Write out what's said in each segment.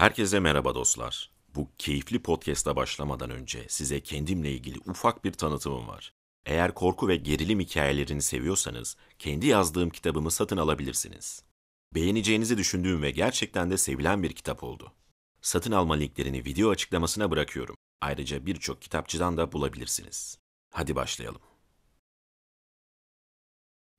Herkese merhaba dostlar. Bu keyifli podcast'a başlamadan önce size kendimle ilgili ufak bir tanıtımım var. Eğer korku ve gerilim hikayelerini seviyorsanız kendi yazdığım kitabımı satın alabilirsiniz. Beğeneceğinizi düşündüğüm ve gerçekten de sevilen bir kitap oldu. Satın alma linklerini video açıklamasına bırakıyorum. Ayrıca birçok kitapçıdan da bulabilirsiniz. Hadi başlayalım.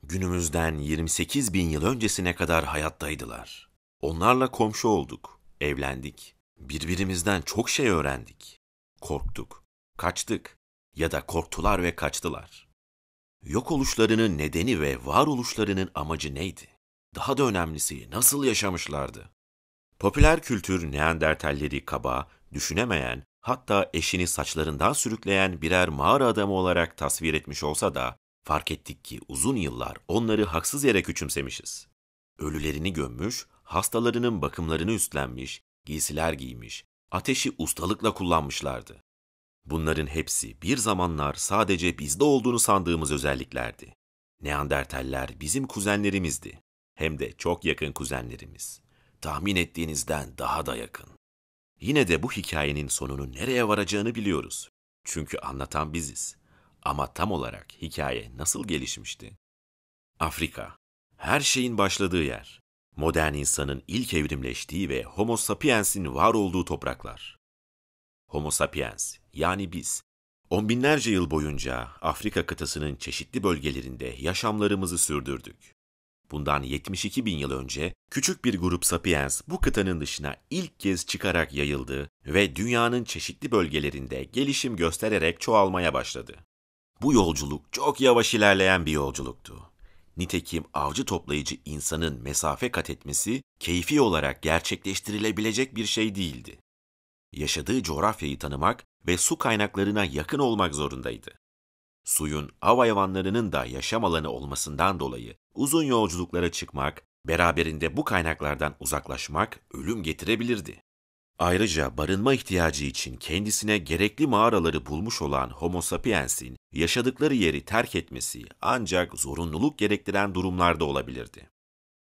Günümüzden 28 bin yıl öncesine kadar hayattaydılar. Onlarla komşu olduk. Evlendik. Birbirimizden çok şey öğrendik. Korktuk, kaçtık ya da korktular ve kaçtılar. Yok oluşlarının nedeni ve var oluşlarının amacı neydi? Daha da önemlisi nasıl yaşamışlardı? Popüler kültür Neandertalleri kaba, düşünemeyen, hatta eşini saçlarından sürükleyen birer mağara adamı olarak tasvir etmiş olsa da fark ettik ki uzun yıllar onları haksız yere küçümsemişiz. Ölülerini gömmüş, hastalarının bakımlarını üstlenmiş, giysiler giymiş, ateşi ustalıkla kullanmışlardı. Bunların hepsi bir zamanlar sadece bizde olduğunu sandığımız özelliklerdi. Neandertaller bizim kuzenlerimizdi. Hem de çok yakın kuzenlerimiz. Tahmin ettiğinizden daha da yakın. Yine de bu hikayenin sonunu nereye varacağını biliyoruz. Çünkü anlatan biziz. Ama tam olarak hikaye nasıl gelişmişti? Afrika, her şeyin başladığı yer modern insanın ilk evrimleştiği ve Homo sapiens'in var olduğu topraklar. Homo sapiens, yani biz, on binlerce yıl boyunca Afrika kıtasının çeşitli bölgelerinde yaşamlarımızı sürdürdük. Bundan 72 bin yıl önce küçük bir grup sapiens bu kıtanın dışına ilk kez çıkarak yayıldı ve dünyanın çeşitli bölgelerinde gelişim göstererek çoğalmaya başladı. Bu yolculuk çok yavaş ilerleyen bir yolculuktu. Nitekim avcı toplayıcı insanın mesafe kat etmesi keyfi olarak gerçekleştirilebilecek bir şey değildi. Yaşadığı coğrafyayı tanımak ve su kaynaklarına yakın olmak zorundaydı. Suyun av hayvanlarının da yaşam alanı olmasından dolayı uzun yolculuklara çıkmak, beraberinde bu kaynaklardan uzaklaşmak ölüm getirebilirdi. Ayrıca barınma ihtiyacı için kendisine gerekli mağaraları bulmuş olan Homo sapiens'in yaşadıkları yeri terk etmesi ancak zorunluluk gerektiren durumlarda olabilirdi.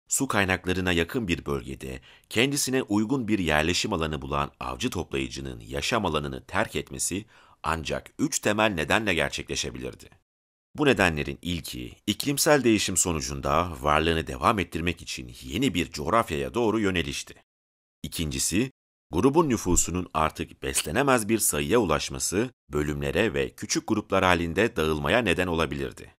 Su kaynaklarına yakın bir bölgede kendisine uygun bir yerleşim alanı bulan avcı toplayıcının yaşam alanını terk etmesi ancak üç temel nedenle gerçekleşebilirdi. Bu nedenlerin ilki, iklimsel değişim sonucunda varlığını devam ettirmek için yeni bir coğrafyaya doğru yönelişti. İkincisi, grubun nüfusunun artık beslenemez bir sayıya ulaşması, bölümlere ve küçük gruplar halinde dağılmaya neden olabilirdi.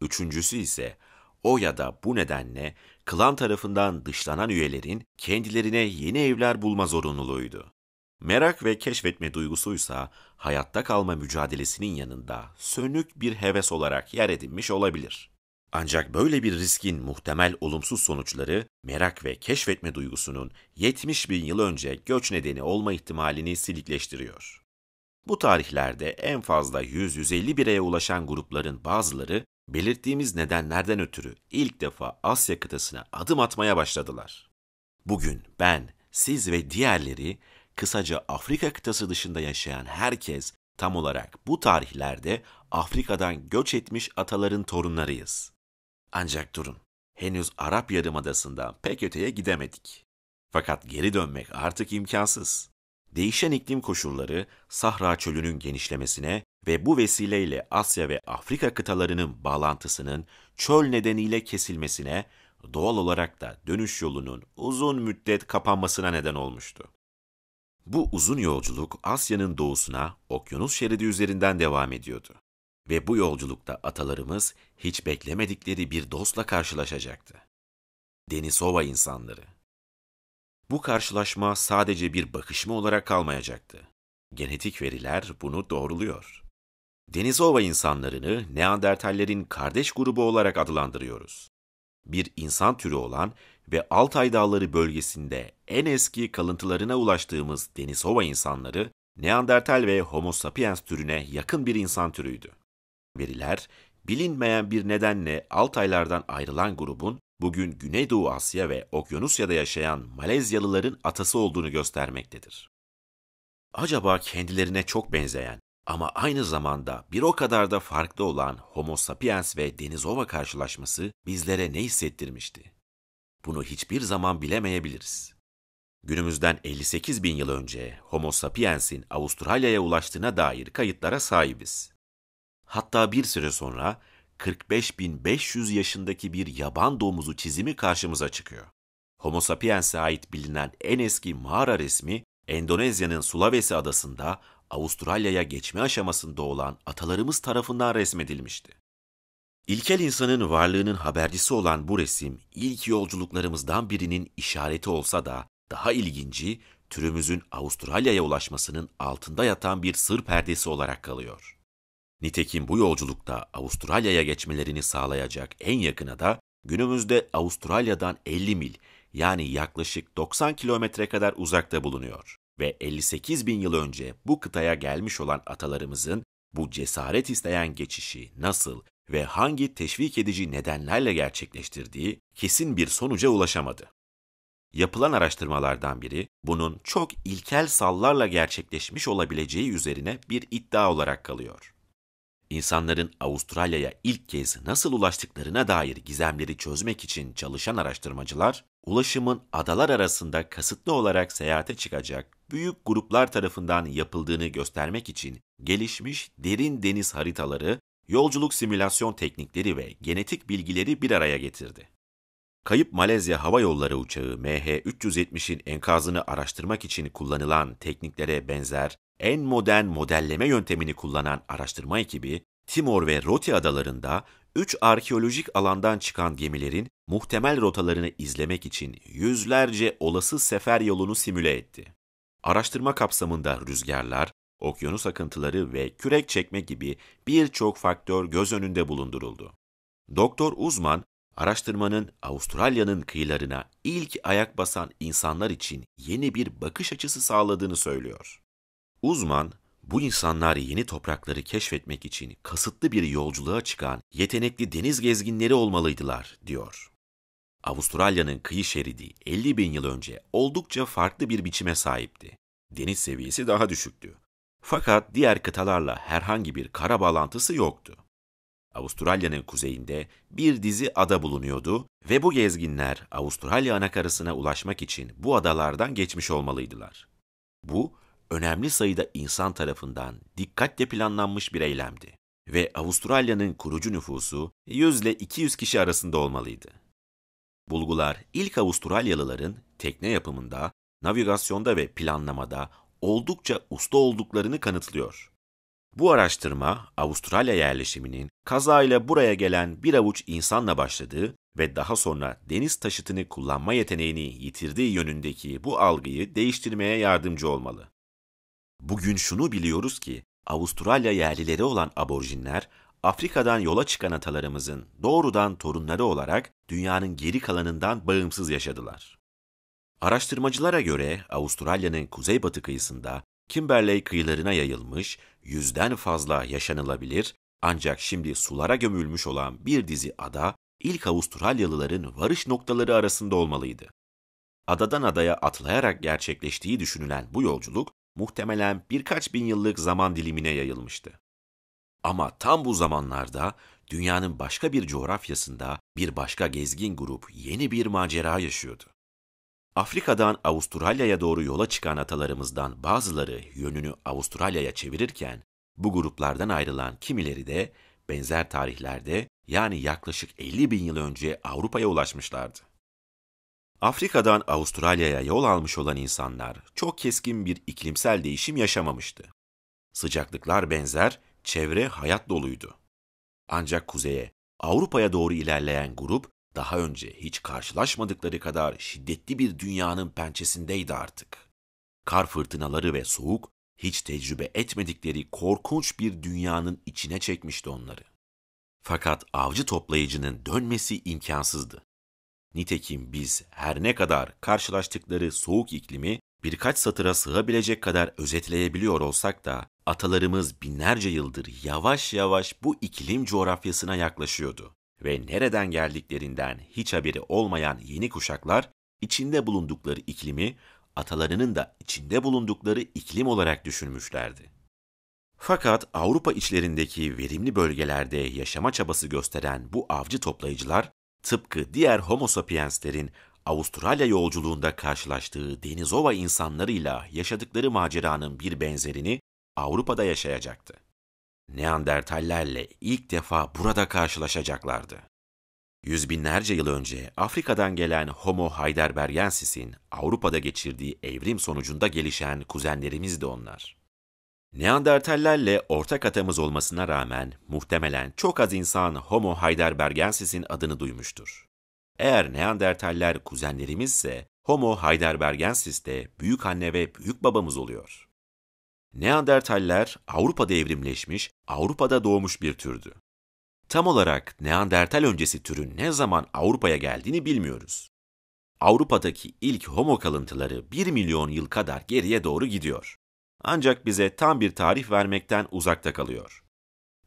Üçüncüsü ise o ya da bu nedenle klan tarafından dışlanan üyelerin kendilerine yeni evler bulma zorunluluğuydu. Merak ve keşfetme duygusuysa hayatta kalma mücadelesinin yanında sönük bir heves olarak yer edinmiş olabilir. Ancak böyle bir riskin muhtemel olumsuz sonuçları merak ve keşfetme duygusunun 70 bin yıl önce göç nedeni olma ihtimalini silikleştiriyor. Bu tarihlerde en fazla 100-150 bireye ulaşan grupların bazıları belirttiğimiz nedenlerden ötürü ilk defa Asya kıtasına adım atmaya başladılar. Bugün ben, siz ve diğerleri kısaca Afrika kıtası dışında yaşayan herkes tam olarak bu tarihlerde Afrika'dan göç etmiş ataların torunlarıyız. Ancak durun, henüz Arap Yarımadası'ndan pek öteye gidemedik. Fakat geri dönmek artık imkansız. Değişen iklim koşulları Sahra Çölü'nün genişlemesine ve bu vesileyle Asya ve Afrika kıtalarının bağlantısının çöl nedeniyle kesilmesine, doğal olarak da dönüş yolunun uzun müddet kapanmasına neden olmuştu. Bu uzun yolculuk Asya'nın doğusuna okyanus şeridi üzerinden devam ediyordu. Ve bu yolculukta atalarımız hiç beklemedikleri bir dostla karşılaşacaktı. Denisova insanları. Bu karşılaşma sadece bir bakışma olarak kalmayacaktı. Genetik veriler bunu doğruluyor. Denizova insanlarını Neandertallerin kardeş grubu olarak adlandırıyoruz. Bir insan türü olan ve Altay Dağları bölgesinde en eski kalıntılarına ulaştığımız Denisova insanları, Neandertal ve Homo sapiens türüne yakın bir insan türüydü. Biriler, bilinmeyen bir nedenle alt aylardan ayrılan grubun bugün Güneydoğu Asya ve Okyanusya'da yaşayan Malezyalıların atası olduğunu göstermektedir. Acaba kendilerine çok benzeyen ama aynı zamanda bir o kadar da farklı olan Homo sapiens ve Denizova karşılaşması bizlere ne hissettirmişti? Bunu hiçbir zaman bilemeyebiliriz. Günümüzden 58 bin yıl önce Homo sapiens'in Avustralya'ya ulaştığına dair kayıtlara sahibiz. Hatta bir süre sonra 45.500 yaşındaki bir yaban domuzu çizimi karşımıza çıkıyor. Homo sapiens'e ait bilinen en eski mağara resmi Endonezya'nın Sulawesi adasında Avustralya'ya geçme aşamasında olan atalarımız tarafından resmedilmişti. İlkel insanın varlığının habercisi olan bu resim ilk yolculuklarımızdan birinin işareti olsa da daha ilginci türümüzün Avustralya'ya ulaşmasının altında yatan bir sır perdesi olarak kalıyor. Nitekim bu yolculukta Avustralya'ya geçmelerini sağlayacak en yakına da günümüzde Avustralya'dan 50 mil yani yaklaşık 90 kilometre kadar uzakta bulunuyor. Ve 58 bin yıl önce bu kıtaya gelmiş olan atalarımızın bu cesaret isteyen geçişi nasıl ve hangi teşvik edici nedenlerle gerçekleştirdiği kesin bir sonuca ulaşamadı. Yapılan araştırmalardan biri bunun çok ilkel sallarla gerçekleşmiş olabileceği üzerine bir iddia olarak kalıyor insanların Avustralya'ya ilk kez nasıl ulaştıklarına dair gizemleri çözmek için çalışan araştırmacılar, ulaşımın adalar arasında kasıtlı olarak seyahate çıkacak büyük gruplar tarafından yapıldığını göstermek için gelişmiş derin deniz haritaları, yolculuk simülasyon teknikleri ve genetik bilgileri bir araya getirdi. Kayıp Malezya Hava Yolları uçağı MH370'in enkazını araştırmak için kullanılan tekniklere benzer en modern modelleme yöntemini kullanan araştırma ekibi, Timor ve Roti adalarında 3 arkeolojik alandan çıkan gemilerin muhtemel rotalarını izlemek için yüzlerce olası sefer yolunu simüle etti. Araştırma kapsamında rüzgarlar, okyanus akıntıları ve kürek çekme gibi birçok faktör göz önünde bulunduruldu. Doktor uzman, araştırmanın Avustralya'nın kıyılarına ilk ayak basan insanlar için yeni bir bakış açısı sağladığını söylüyor. Uzman, bu insanlar yeni toprakları keşfetmek için kasıtlı bir yolculuğa çıkan yetenekli deniz gezginleri olmalıydılar, diyor. Avustralya'nın kıyı şeridi 50 bin yıl önce oldukça farklı bir biçime sahipti. Deniz seviyesi daha düşüktü. Fakat diğer kıtalarla herhangi bir kara bağlantısı yoktu. Avustralya'nın kuzeyinde bir dizi ada bulunuyordu ve bu gezginler Avustralya anakarasına ulaşmak için bu adalardan geçmiş olmalıydılar. Bu, önemli sayıda insan tarafından dikkatle planlanmış bir eylemdi ve Avustralya'nın kurucu nüfusu 100 ile 200 kişi arasında olmalıydı. Bulgular ilk Avustralyalıların tekne yapımında, navigasyonda ve planlamada oldukça usta olduklarını kanıtlıyor. Bu araştırma Avustralya yerleşiminin kazayla buraya gelen bir avuç insanla başladığı ve daha sonra deniz taşıtını kullanma yeteneğini yitirdiği yönündeki bu algıyı değiştirmeye yardımcı olmalı. Bugün şunu biliyoruz ki Avustralya yerlileri olan aborjinler Afrika'dan yola çıkan atalarımızın doğrudan torunları olarak dünyanın geri kalanından bağımsız yaşadılar. Araştırmacılara göre Avustralya'nın kuzeybatı kıyısında Kimberley kıyılarına yayılmış yüzden fazla yaşanılabilir ancak şimdi sulara gömülmüş olan bir dizi ada ilk Avustralyalıların varış noktaları arasında olmalıydı. Adadan adaya atlayarak gerçekleştiği düşünülen bu yolculuk muhtemelen birkaç bin yıllık zaman dilimine yayılmıştı. Ama tam bu zamanlarda dünyanın başka bir coğrafyasında bir başka gezgin grup yeni bir macera yaşıyordu. Afrika'dan Avustralya'ya doğru yola çıkan atalarımızdan bazıları yönünü Avustralya'ya çevirirken bu gruplardan ayrılan kimileri de benzer tarihlerde yani yaklaşık 50 bin yıl önce Avrupa'ya ulaşmışlardı. Afrika'dan Avustralya'ya yol almış olan insanlar çok keskin bir iklimsel değişim yaşamamıştı. Sıcaklıklar benzer, çevre hayat doluydu. Ancak kuzeye, Avrupa'ya doğru ilerleyen grup daha önce hiç karşılaşmadıkları kadar şiddetli bir dünyanın pençesindeydi artık. Kar fırtınaları ve soğuk hiç tecrübe etmedikleri korkunç bir dünyanın içine çekmişti onları. Fakat avcı toplayıcının dönmesi imkansızdı. Nitekim biz her ne kadar karşılaştıkları soğuk iklimi birkaç satıra sığabilecek kadar özetleyebiliyor olsak da atalarımız binlerce yıldır yavaş yavaş bu iklim coğrafyasına yaklaşıyordu ve nereden geldiklerinden hiç haberi olmayan yeni kuşaklar içinde bulundukları iklimi atalarının da içinde bulundukları iklim olarak düşünmüşlerdi. Fakat Avrupa içlerindeki verimli bölgelerde yaşama çabası gösteren bu avcı toplayıcılar tıpkı diğer homo sapienslerin Avustralya yolculuğunda karşılaştığı denizova insanlarıyla yaşadıkları maceranın bir benzerini Avrupa'da yaşayacaktı. Neandertallerle ilk defa burada karşılaşacaklardı. Yüz binlerce yıl önce Afrika'dan gelen Homo heidelbergensis'in Avrupa'da geçirdiği evrim sonucunda gelişen kuzenlerimiz de onlar. Neandertallerle ortak atamız olmasına rağmen muhtemelen çok az insan Homo heidelbergensis'in adını duymuştur. Eğer Neandertaller kuzenlerimizse Homo heidelbergensis de büyük anne ve büyük babamız oluyor. Neandertaller Avrupa'da evrimleşmiş, Avrupa'da doğmuş bir türdü. Tam olarak Neandertal öncesi türün ne zaman Avrupa'ya geldiğini bilmiyoruz. Avrupa'daki ilk homo kalıntıları 1 milyon yıl kadar geriye doğru gidiyor ancak bize tam bir tarih vermekten uzakta kalıyor.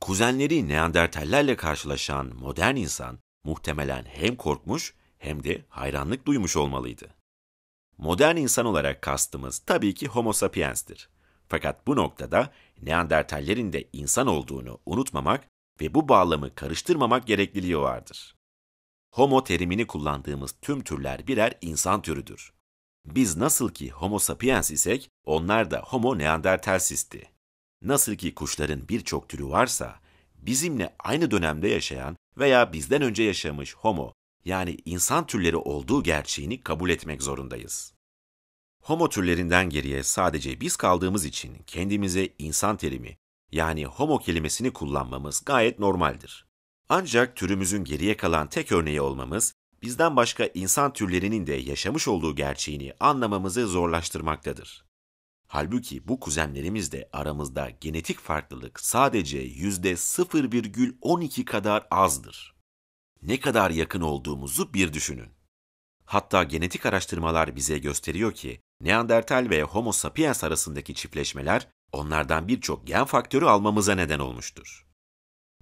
Kuzenleri Neandertallerle karşılaşan modern insan muhtemelen hem korkmuş hem de hayranlık duymuş olmalıydı. Modern insan olarak kastımız tabii ki Homo sapiens'tir. Fakat bu noktada Neandertallerin de insan olduğunu unutmamak ve bu bağlamı karıştırmamak gerekliliği vardır. Homo terimini kullandığımız tüm türler birer insan türüdür. Biz nasıl ki Homo sapiens isek, onlar da Homo neandertalsisti. Nasıl ki kuşların birçok türü varsa, bizimle aynı dönemde yaşayan veya bizden önce yaşamış Homo, yani insan türleri olduğu gerçeğini kabul etmek zorundayız. Homo türlerinden geriye sadece biz kaldığımız için kendimize insan terimi, yani homo kelimesini kullanmamız gayet normaldir. Ancak türümüzün geriye kalan tek örneği olmamız bizden başka insan türlerinin de yaşamış olduğu gerçeğini anlamamızı zorlaştırmaktadır. Halbuki bu kuzenlerimizle aramızda genetik farklılık sadece %0,12 kadar azdır. Ne kadar yakın olduğumuzu bir düşünün. Hatta genetik araştırmalar bize gösteriyor ki Neandertal ve Homo sapiens arasındaki çiftleşmeler onlardan birçok gen faktörü almamıza neden olmuştur.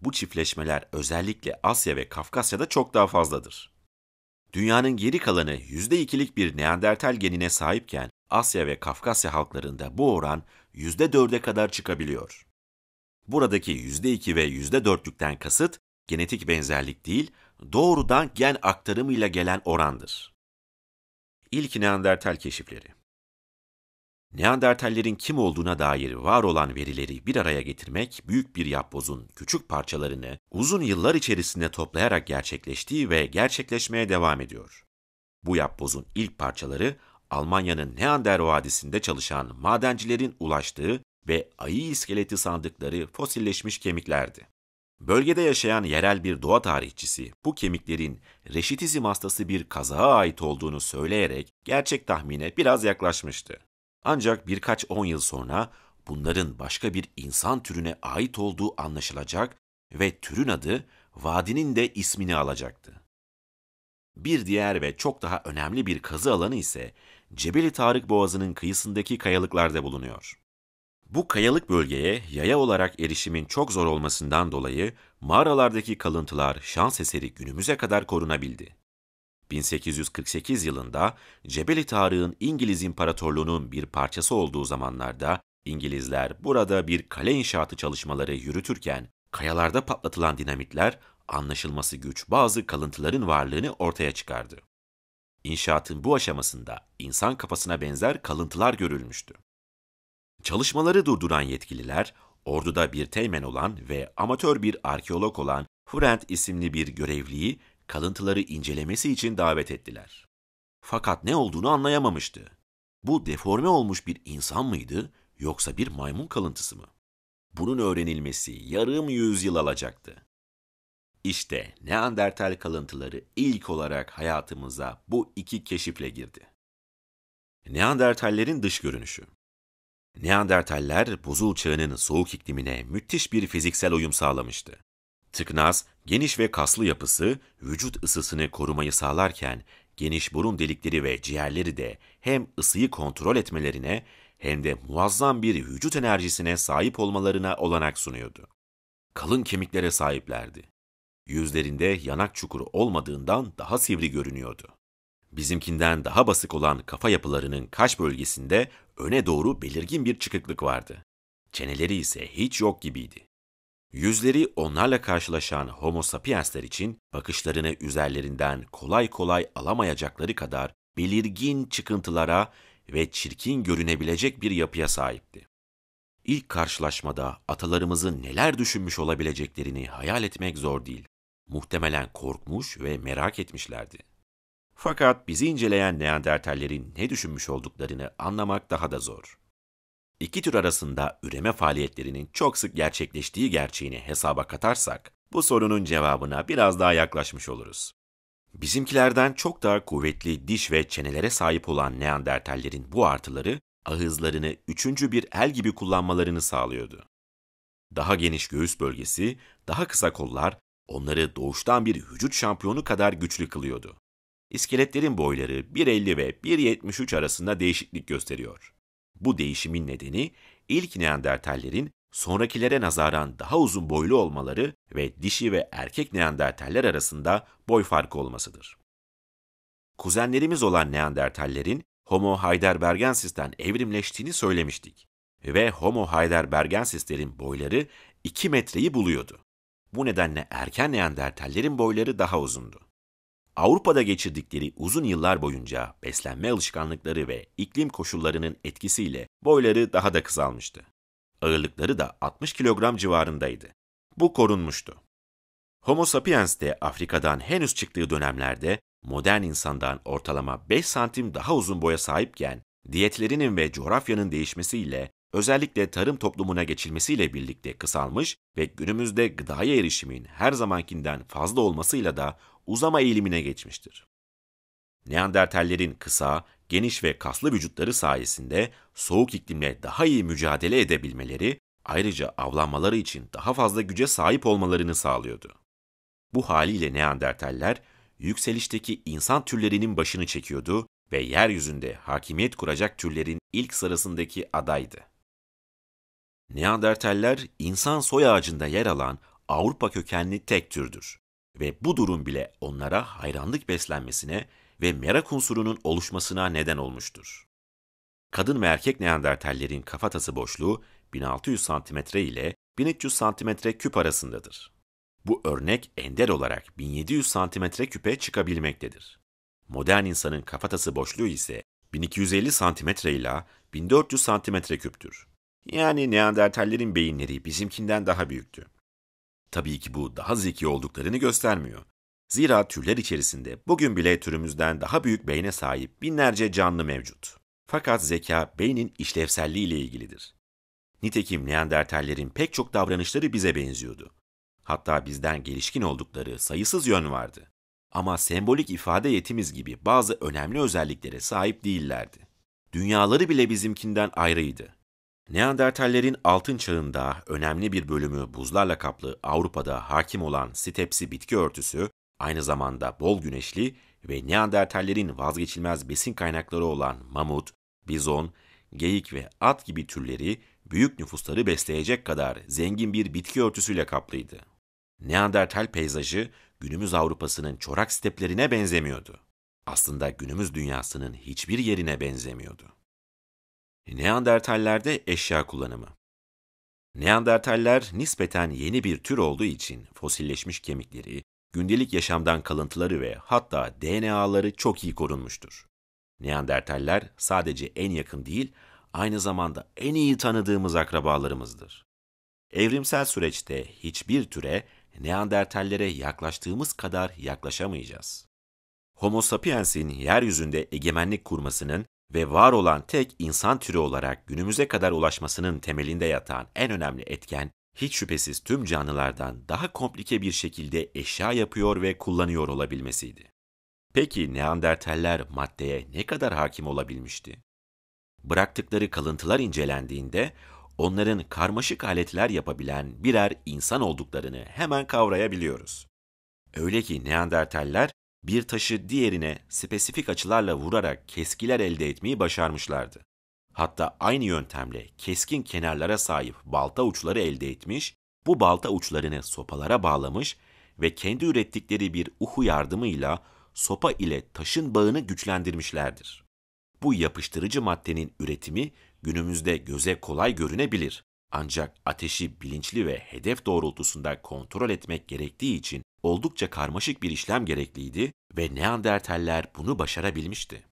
Bu çiftleşmeler özellikle Asya ve Kafkasya'da çok daha fazladır. Dünyanın geri kalanı %2'lik bir Neandertal genine sahipken Asya ve Kafkasya halklarında bu oran %4'e kadar çıkabiliyor. Buradaki %2 ve %4'lükten kasıt genetik benzerlik değil, doğrudan gen aktarımıyla gelen orandır. İlk Neandertal keşifleri Neandertallerin kim olduğuna dair var olan verileri bir araya getirmek büyük bir yapbozun küçük parçalarını uzun yıllar içerisinde toplayarak gerçekleştiği ve gerçekleşmeye devam ediyor. Bu yapbozun ilk parçaları Almanya'nın Neander Vadisi'nde çalışan madencilerin ulaştığı ve ayı iskeleti sandıkları fosilleşmiş kemiklerdi. Bölgede yaşayan yerel bir doğa tarihçisi bu kemiklerin reşitizm hastası bir kazağa ait olduğunu söyleyerek gerçek tahmine biraz yaklaşmıştı. Ancak birkaç on yıl sonra bunların başka bir insan türüne ait olduğu anlaşılacak ve türün adı vadinin de ismini alacaktı. Bir diğer ve çok daha önemli bir kazı alanı ise Cebeli Tarık Boğazı'nın kıyısındaki kayalıklarda bulunuyor. Bu kayalık bölgeye yaya olarak erişimin çok zor olmasından dolayı mağaralardaki kalıntılar şans eseri günümüze kadar korunabildi. 1848 yılında Cebeli Tarık'ın İngiliz İmparatorluğu'nun bir parçası olduğu zamanlarda İngilizler burada bir kale inşaatı çalışmaları yürütürken kayalarda patlatılan dinamitler anlaşılması güç bazı kalıntıların varlığını ortaya çıkardı. İnşaatın bu aşamasında insan kafasına benzer kalıntılar görülmüştü. Çalışmaları durduran yetkililer, orduda bir teğmen olan ve amatör bir arkeolog olan Furent isimli bir görevliyi kalıntıları incelemesi için davet ettiler. Fakat ne olduğunu anlayamamıştı. Bu deforme olmuş bir insan mıydı yoksa bir maymun kalıntısı mı? Bunun öğrenilmesi yarım yüzyıl alacaktı. İşte Neandertal kalıntıları ilk olarak hayatımıza bu iki keşifle girdi. Neandertallerin dış görünüşü Neandertaller buzul çağının soğuk iklimine müthiş bir fiziksel uyum sağlamıştı. Tıknaz, geniş ve kaslı yapısı vücut ısısını korumayı sağlarken geniş burun delikleri ve ciğerleri de hem ısıyı kontrol etmelerine hem de muazzam bir vücut enerjisine sahip olmalarına olanak sunuyordu. Kalın kemiklere sahiplerdi. Yüzlerinde yanak çukuru olmadığından daha sivri görünüyordu. Bizimkinden daha basık olan kafa yapılarının kaş bölgesinde öne doğru belirgin bir çıkıklık vardı. Çeneleri ise hiç yok gibiydi. Yüzleri onlarla karşılaşan Homo sapiensler için bakışlarını üzerlerinden kolay kolay alamayacakları kadar belirgin çıkıntılara ve çirkin görünebilecek bir yapıya sahipti. İlk karşılaşmada atalarımızın neler düşünmüş olabileceklerini hayal etmek zor değil. Muhtemelen korkmuş ve merak etmişlerdi. Fakat bizi inceleyen Neandertallerin ne düşünmüş olduklarını anlamak daha da zor iki tür arasında üreme faaliyetlerinin çok sık gerçekleştiği gerçeğini hesaba katarsak, bu sorunun cevabına biraz daha yaklaşmış oluruz. Bizimkilerden çok daha kuvvetli diş ve çenelere sahip olan Neandertallerin bu artıları, ahızlarını üçüncü bir el gibi kullanmalarını sağlıyordu. Daha geniş göğüs bölgesi, daha kısa kollar onları doğuştan bir vücut şampiyonu kadar güçlü kılıyordu. İskeletlerin boyları 1.50 ve 1.73 arasında değişiklik gösteriyor. Bu değişimin nedeni ilk Neandertallerin sonrakilere nazaran daha uzun boylu olmaları ve dişi ve erkek Neandertaller arasında boy farkı olmasıdır. Kuzenlerimiz olan Neandertallerin Homo heidelbergensis'ten evrimleştiğini söylemiştik ve Homo heidelbergensislerin boyları 2 metreyi buluyordu. Bu nedenle erken Neandertallerin boyları daha uzundu. Avrupa'da geçirdikleri uzun yıllar boyunca beslenme alışkanlıkları ve iklim koşullarının etkisiyle boyları daha da kısalmıştı. Ağırlıkları da 60 kilogram civarındaydı. Bu korunmuştu. Homo sapiens de Afrika'dan henüz çıktığı dönemlerde modern insandan ortalama 5 santim daha uzun boya sahipken, diyetlerinin ve coğrafyanın değişmesiyle özellikle tarım toplumuna geçilmesiyle birlikte kısalmış ve günümüzde gıdaya erişimin her zamankinden fazla olmasıyla da uzama eğilimine geçmiştir. Neandertallerin kısa, geniş ve kaslı vücutları sayesinde soğuk iklimle daha iyi mücadele edebilmeleri, ayrıca avlanmaları için daha fazla güce sahip olmalarını sağlıyordu. Bu haliyle Neandertaller, yükselişteki insan türlerinin başını çekiyordu ve yeryüzünde hakimiyet kuracak türlerin ilk sırasındaki adaydı. Neandertaller insan soy ağacında yer alan Avrupa kökenli tek türdür ve bu durum bile onlara hayranlık beslenmesine ve merak unsurunun oluşmasına neden olmuştur. Kadın ve erkek neandertallerin kafatası boşluğu 1600 cm ile 1300 cm küp arasındadır. Bu örnek ender olarak 1700 cm küpe çıkabilmektedir. Modern insanın kafatası boşluğu ise 1250 cm ile 1400 cm küptür. Yani Neandertallerin beyinleri bizimkinden daha büyüktü. Tabii ki bu daha zeki olduklarını göstermiyor. Zira türler içerisinde bugün bile türümüzden daha büyük beyne sahip binlerce canlı mevcut. Fakat zeka beynin işlevselliği ile ilgilidir. Nitekim Neandertallerin pek çok davranışları bize benziyordu. Hatta bizden gelişkin oldukları sayısız yön vardı. Ama sembolik ifade yetimiz gibi bazı önemli özelliklere sahip değillerdi. Dünyaları bile bizimkinden ayrıydı. Neandertallerin altın çağında önemli bir bölümü buzlarla kaplı Avrupa'da hakim olan stepsi bitki örtüsü, aynı zamanda bol güneşli ve Neandertallerin vazgeçilmez besin kaynakları olan mamut, bizon, geyik ve at gibi türleri büyük nüfusları besleyecek kadar zengin bir bitki örtüsüyle kaplıydı. Neandertal peyzajı günümüz Avrupa'sının çorak steplerine benzemiyordu. Aslında günümüz dünyasının hiçbir yerine benzemiyordu. Neandertallerde eşya kullanımı. Neandertaller nispeten yeni bir tür olduğu için fosilleşmiş kemikleri, gündelik yaşamdan kalıntıları ve hatta DNA'ları çok iyi korunmuştur. Neandertaller sadece en yakın değil, aynı zamanda en iyi tanıdığımız akrabalarımızdır. Evrimsel süreçte hiçbir türe Neandertallere yaklaştığımız kadar yaklaşamayacağız. Homo sapiens'in yeryüzünde egemenlik kurmasının ve var olan tek insan türü olarak günümüze kadar ulaşmasının temelinde yatan en önemli etken, hiç şüphesiz tüm canlılardan daha komplike bir şekilde eşya yapıyor ve kullanıyor olabilmesiydi. Peki Neandertaller maddeye ne kadar hakim olabilmişti? Bıraktıkları kalıntılar incelendiğinde onların karmaşık aletler yapabilen birer insan olduklarını hemen kavrayabiliyoruz. Öyle ki Neandertaller bir taşı diğerine spesifik açılarla vurarak keskiler elde etmeyi başarmışlardı. Hatta aynı yöntemle keskin kenarlara sahip balta uçları elde etmiş, bu balta uçlarını sopalara bağlamış ve kendi ürettikleri bir uhu yardımıyla sopa ile taşın bağını güçlendirmişlerdir. Bu yapıştırıcı maddenin üretimi günümüzde göze kolay görünebilir. Ancak ateşi bilinçli ve hedef doğrultusunda kontrol etmek gerektiği için oldukça karmaşık bir işlem gerekliydi ve Neandertaller bunu başarabilmişti.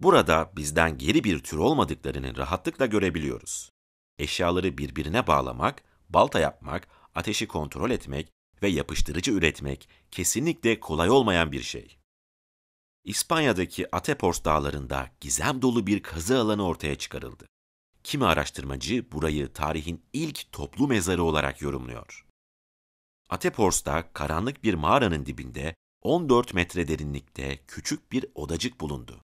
Burada bizden geri bir tür olmadıklarını rahatlıkla görebiliyoruz. Eşyaları birbirine bağlamak, balta yapmak, ateşi kontrol etmek ve yapıştırıcı üretmek kesinlikle kolay olmayan bir şey. İspanya'daki Atepors dağlarında gizem dolu bir kazı alanı ortaya çıkarıldı. Kimi araştırmacı burayı tarihin ilk toplu mezarı olarak yorumluyor. Atepors'ta karanlık bir mağaranın dibinde 14 metre derinlikte küçük bir odacık bulundu.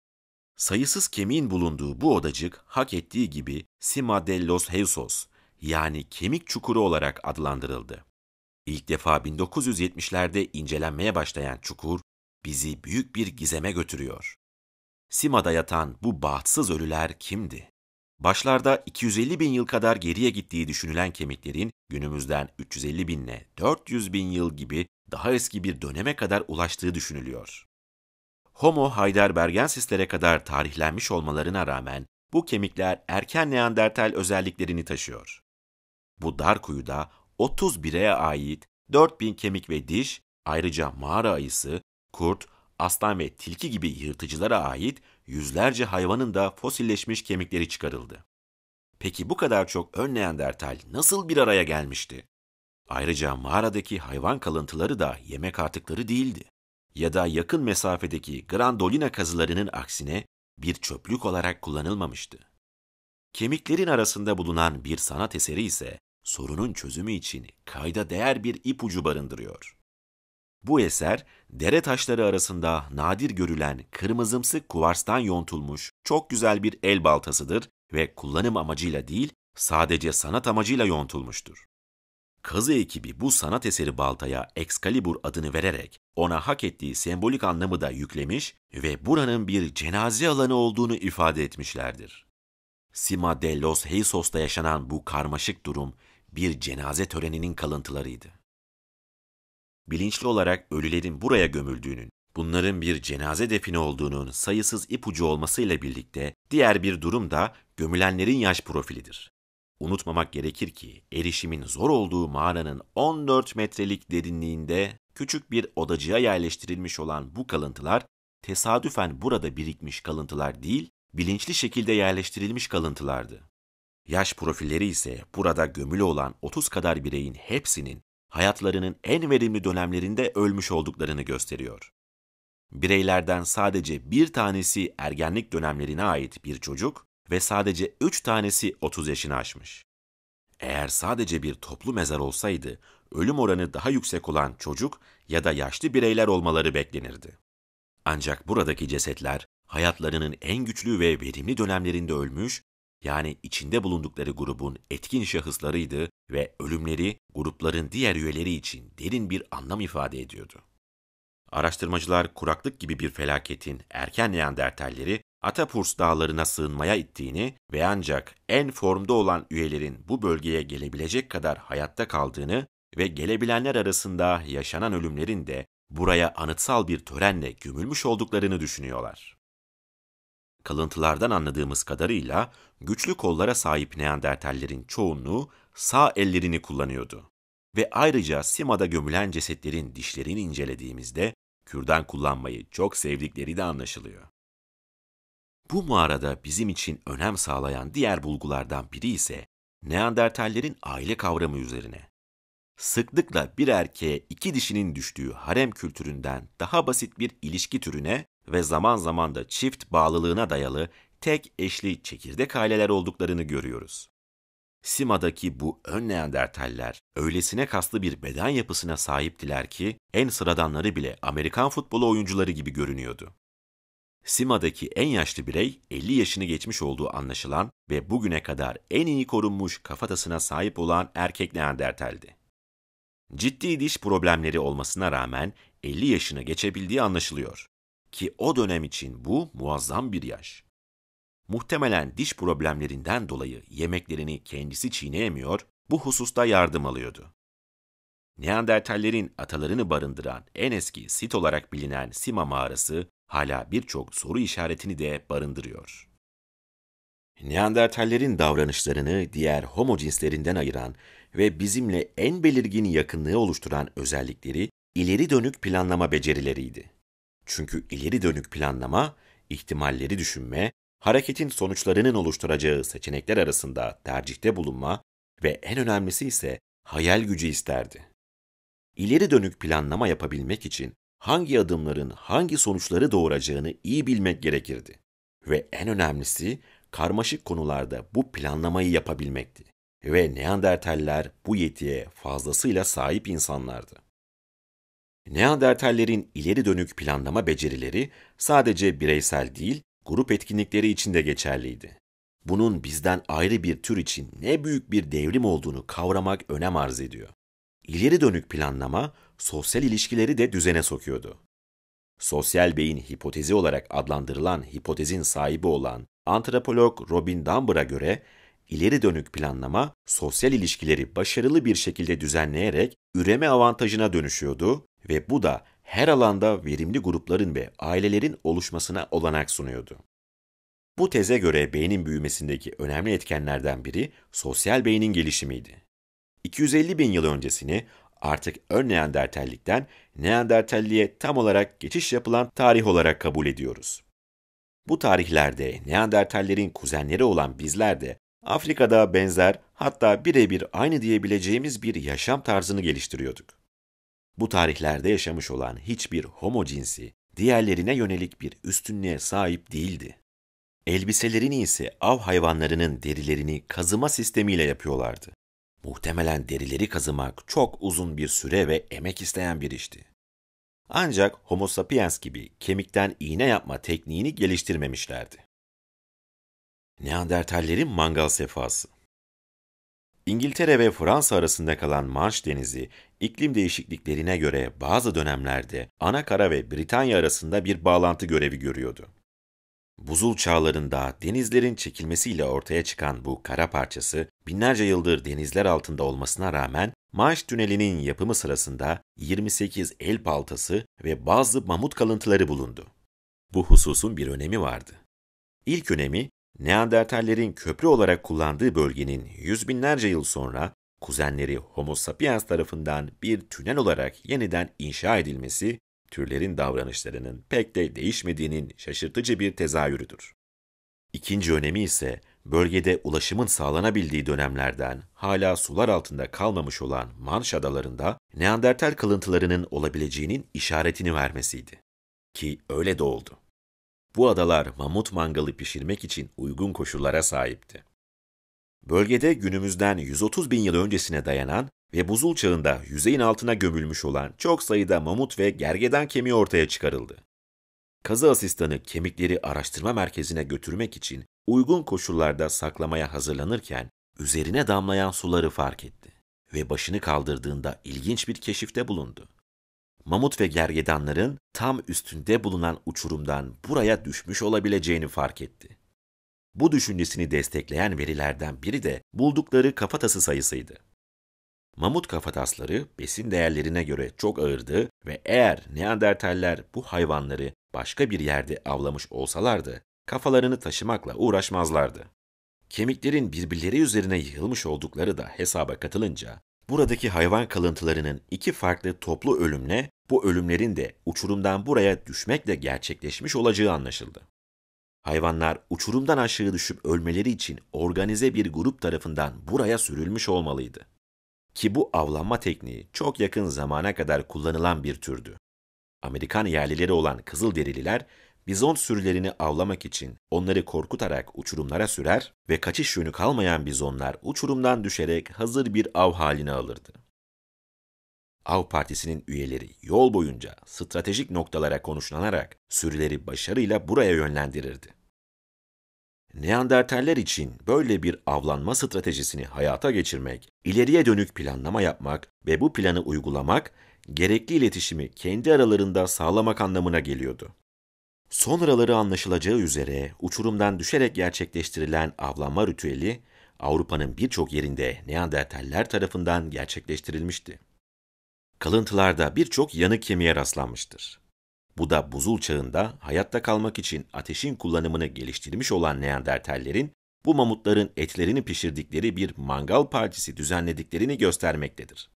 Sayısız kemiğin bulunduğu bu odacık hak ettiği gibi Sima de los Heusos yani kemik çukuru olarak adlandırıldı. İlk defa 1970'lerde incelenmeye başlayan çukur bizi büyük bir gizeme götürüyor. Sima'da yatan bu bahtsız ölüler kimdi? Başlarda 250 bin yıl kadar geriye gittiği düşünülen kemiklerin günümüzden 350 binle 400 bin yıl gibi daha eski bir döneme kadar ulaştığı düşünülüyor. Homo heidelbergensislere kadar tarihlenmiş olmalarına rağmen bu kemikler erken Neandertal özelliklerini taşıyor. Bu dar kuyuda 30 bireye ait 4000 kemik ve diş, ayrıca mağara ayısı, kurt, aslan ve tilki gibi yırtıcılara ait yüzlerce hayvanın da fosilleşmiş kemikleri çıkarıldı. Peki bu kadar çok ön Neandertal nasıl bir araya gelmişti? Ayrıca mağaradaki hayvan kalıntıları da yemek artıkları değildi. Ya da yakın mesafedeki Grandolina kazılarının aksine bir çöplük olarak kullanılmamıştı. Kemiklerin arasında bulunan bir sanat eseri ise sorunun çözümü için kayda değer bir ipucu barındırıyor. Bu eser dere taşları arasında nadir görülen kırmızımsı kuvarstan yontulmuş çok güzel bir el baltasıdır ve kullanım amacıyla değil sadece sanat amacıyla yontulmuştur. Kazı ekibi bu sanat eseri baltaya Excalibur adını vererek ona hak ettiği sembolik anlamı da yüklemiş ve buranın bir cenaze alanı olduğunu ifade etmişlerdir. Sima de los Heysos'ta yaşanan bu karmaşık durum bir cenaze töreninin kalıntılarıydı bilinçli olarak ölülerin buraya gömüldüğünün, bunların bir cenaze defini olduğunun sayısız ipucu olmasıyla birlikte diğer bir durum da gömülenlerin yaş profilidir. Unutmamak gerekir ki erişimin zor olduğu mağaranın 14 metrelik derinliğinde küçük bir odacığa yerleştirilmiş olan bu kalıntılar tesadüfen burada birikmiş kalıntılar değil, bilinçli şekilde yerleştirilmiş kalıntılardı. Yaş profilleri ise burada gömülü olan 30 kadar bireyin hepsinin hayatlarının en verimli dönemlerinde ölmüş olduklarını gösteriyor. Bireylerden sadece bir tanesi ergenlik dönemlerine ait bir çocuk ve sadece üç tanesi 30 yaşını aşmış. Eğer sadece bir toplu mezar olsaydı, ölüm oranı daha yüksek olan çocuk ya da yaşlı bireyler olmaları beklenirdi. Ancak buradaki cesetler hayatlarının en güçlü ve verimli dönemlerinde ölmüş yani içinde bulundukları grubun etkin şahıslarıydı ve ölümleri grupların diğer üyeleri için derin bir anlam ifade ediyordu. Araştırmacılar kuraklık gibi bir felaketin erken Neandertalleri Atapurs dağlarına sığınmaya ittiğini ve ancak en formda olan üyelerin bu bölgeye gelebilecek kadar hayatta kaldığını ve gelebilenler arasında yaşanan ölümlerin de buraya anıtsal bir törenle gömülmüş olduklarını düşünüyorlar. Kalıntılardan anladığımız kadarıyla güçlü kollara sahip Neandertallerin çoğunluğu sağ ellerini kullanıyordu. Ve ayrıca Sima'da gömülen cesetlerin dişlerini incelediğimizde kürdan kullanmayı çok sevdikleri de anlaşılıyor. Bu mağarada bizim için önem sağlayan diğer bulgulardan biri ise Neandertallerin aile kavramı üzerine. Sıklıkla bir erkeğe iki dişinin düştüğü harem kültüründen daha basit bir ilişki türüne ve zaman zaman da çift bağlılığına dayalı tek eşli çekirdek aileler olduklarını görüyoruz. Sima'daki bu ön Neandertaller öylesine kaslı bir beden yapısına sahiptiler ki en sıradanları bile Amerikan futbolu oyuncuları gibi görünüyordu. Sima'daki en yaşlı birey 50 yaşını geçmiş olduğu anlaşılan ve bugüne kadar en iyi korunmuş kafatasına sahip olan erkek Neandertal'di. Ciddi diş problemleri olmasına rağmen 50 yaşını geçebildiği anlaşılıyor ki o dönem için bu muazzam bir yaş. Muhtemelen diş problemlerinden dolayı yemeklerini kendisi çiğneyemiyor, bu hususta yardım alıyordu. Neandertallerin atalarını barındıran en eski sit olarak bilinen Sima mağarası hala birçok soru işaretini de barındırıyor. Neandertallerin davranışlarını diğer homo cinslerinden ayıran ve bizimle en belirgin yakınlığı oluşturan özellikleri ileri dönük planlama becerileriydi. Çünkü ileri dönük planlama, ihtimalleri düşünme, hareketin sonuçlarının oluşturacağı seçenekler arasında tercihte bulunma ve en önemlisi ise hayal gücü isterdi. İleri dönük planlama yapabilmek için hangi adımların hangi sonuçları doğuracağını iyi bilmek gerekirdi. Ve en önemlisi karmaşık konularda bu planlamayı yapabilmekti. Ve Neandertaller bu yetiye fazlasıyla sahip insanlardı. Neandertallerin ileri dönük planlama becerileri sadece bireysel değil, grup etkinlikleri için de geçerliydi. Bunun bizden ayrı bir tür için ne büyük bir devrim olduğunu kavramak önem arz ediyor. İleri dönük planlama sosyal ilişkileri de düzene sokuyordu. Sosyal beyin hipotezi olarak adlandırılan hipotezin sahibi olan antropolog Robin Dunbar'a göre ileri dönük planlama sosyal ilişkileri başarılı bir şekilde düzenleyerek üreme avantajına dönüşüyordu ve bu da her alanda verimli grupların ve ailelerin oluşmasına olanak sunuyordu. Bu teze göre beynin büyümesindeki önemli etkenlerden biri sosyal beynin gelişimiydi. 250 bin yıl öncesini artık ön Neandertellikten Neandertelliğe tam olarak geçiş yapılan tarih olarak kabul ediyoruz. Bu tarihlerde Neandertallerin kuzenleri olan bizler de Afrika'da benzer hatta birebir aynı diyebileceğimiz bir yaşam tarzını geliştiriyorduk. Bu tarihlerde yaşamış olan hiçbir homo cinsi diğerlerine yönelik bir üstünlüğe sahip değildi. Elbiselerini ise av hayvanlarının derilerini kazıma sistemiyle yapıyorlardı. Muhtemelen derileri kazımak çok uzun bir süre ve emek isteyen bir işti. Ancak Homo sapiens gibi kemikten iğne yapma tekniğini geliştirmemişlerdi. Neandertallerin mangal sefası İngiltere ve Fransa arasında kalan Manş Denizi iklim değişikliklerine göre bazı dönemlerde Anakara ve Britanya arasında bir bağlantı görevi görüyordu. Buzul çağlarında denizlerin çekilmesiyle ortaya çıkan bu kara parçası binlerce yıldır denizler altında olmasına rağmen Maaş Tüneli'nin yapımı sırasında 28 el paltası ve bazı mamut kalıntıları bulundu. Bu hususun bir önemi vardı. İlk önemi Neandertallerin köprü olarak kullandığı bölgenin yüz binlerce yıl sonra kuzenleri Homo sapiens tarafından bir tünel olarak yeniden inşa edilmesi, türlerin davranışlarının pek de değişmediğinin şaşırtıcı bir tezahürüdür. İkinci önemi ise bölgede ulaşımın sağlanabildiği dönemlerden hala sular altında kalmamış olan Manş adalarında Neandertal kalıntılarının olabileceğinin işaretini vermesiydi. Ki öyle de oldu. Bu adalar mamut mangalı pişirmek için uygun koşullara sahipti. Bölgede günümüzden 130 bin yıl öncesine dayanan ve buzul çağında yüzeyin altına gömülmüş olan çok sayıda mamut ve gergedan kemiği ortaya çıkarıldı. Kazı asistanı kemikleri araştırma merkezine götürmek için uygun koşullarda saklamaya hazırlanırken üzerine damlayan suları fark etti ve başını kaldırdığında ilginç bir keşifte bulundu. Mamut ve gergedanların tam üstünde bulunan uçurumdan buraya düşmüş olabileceğini fark etti. Bu düşüncesini destekleyen verilerden biri de buldukları kafatası sayısıydı. Mamut kafatasları besin değerlerine göre çok ağırdı ve eğer Neandertaller bu hayvanları başka bir yerde avlamış olsalardı, kafalarını taşımakla uğraşmazlardı. Kemiklerin birbirleri üzerine yığılmış oldukları da hesaba katılınca, buradaki hayvan kalıntılarının iki farklı toplu ölümle bu ölümlerin de uçurumdan buraya düşmekle gerçekleşmiş olacağı anlaşıldı. Hayvanlar uçurumdan aşağı düşüp ölmeleri için organize bir grup tarafından buraya sürülmüş olmalıydı. Ki bu avlanma tekniği çok yakın zamana kadar kullanılan bir türdü. Amerikan yerlileri olan Kızılderililer bizon sürülerini avlamak için onları korkutarak uçurumlara sürer ve kaçış yönü kalmayan bizonlar uçurumdan düşerek hazır bir av haline alırdı. Av Partisi'nin üyeleri yol boyunca stratejik noktalara konuşlanarak sürüleri başarıyla buraya yönlendirirdi. Neandertaller için böyle bir avlanma stratejisini hayata geçirmek, ileriye dönük planlama yapmak ve bu planı uygulamak gerekli iletişimi kendi aralarında sağlamak anlamına geliyordu. Sonraları anlaşılacağı üzere uçurumdan düşerek gerçekleştirilen avlanma ritüeli Avrupa'nın birçok yerinde Neandertaller tarafından gerçekleştirilmişti kalıntılarda birçok yanık kemiğe rastlanmıştır. Bu da buzul çağında hayatta kalmak için ateşin kullanımını geliştirmiş olan Neandertallerin bu mamutların etlerini pişirdikleri bir mangal partisi düzenlediklerini göstermektedir.